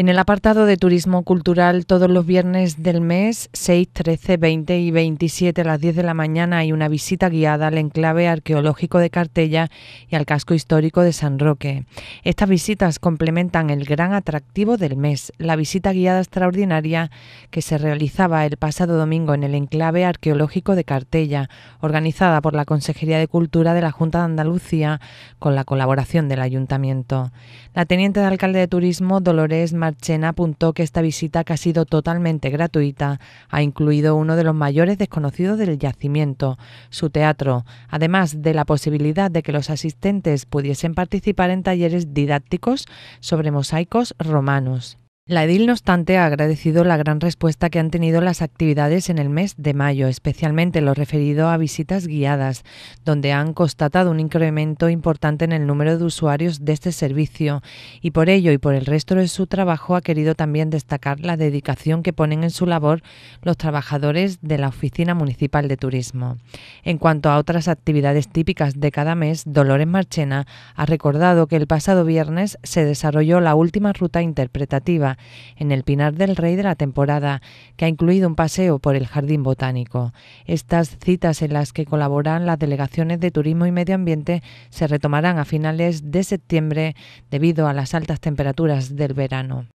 En el apartado de turismo cultural, todos los viernes del mes, 6, 13, 20 y 27 a las 10 de la mañana, hay una visita guiada al enclave arqueológico de Cartella y al casco histórico de San Roque. Estas visitas complementan el gran atractivo del mes, la visita guiada extraordinaria que se realizaba el pasado domingo en el enclave arqueológico de Cartella, organizada por la Consejería de Cultura de la Junta de Andalucía con la colaboración del Ayuntamiento. La teniente de alcalde de Turismo, Dolores Marchena apuntó que esta visita, que ha sido totalmente gratuita, ha incluido uno de los mayores desconocidos del yacimiento, su teatro, además de la posibilidad de que los asistentes pudiesen participar en talleres didácticos sobre mosaicos romanos. La edil, no obstante, ha agradecido la gran respuesta que han tenido las actividades en el mes de mayo, especialmente lo referido a visitas guiadas, donde han constatado un incremento importante en el número de usuarios de este servicio y por ello y por el resto de su trabajo ha querido también destacar la dedicación que ponen en su labor los trabajadores de la Oficina Municipal de Turismo. En cuanto a otras actividades típicas de cada mes, Dolores Marchena ha recordado que el pasado viernes se desarrolló la última ruta interpretativa en el Pinar del Rey de la temporada, que ha incluido un paseo por el Jardín Botánico. Estas citas en las que colaboran las delegaciones de Turismo y Medio Ambiente se retomarán a finales de septiembre debido a las altas temperaturas del verano.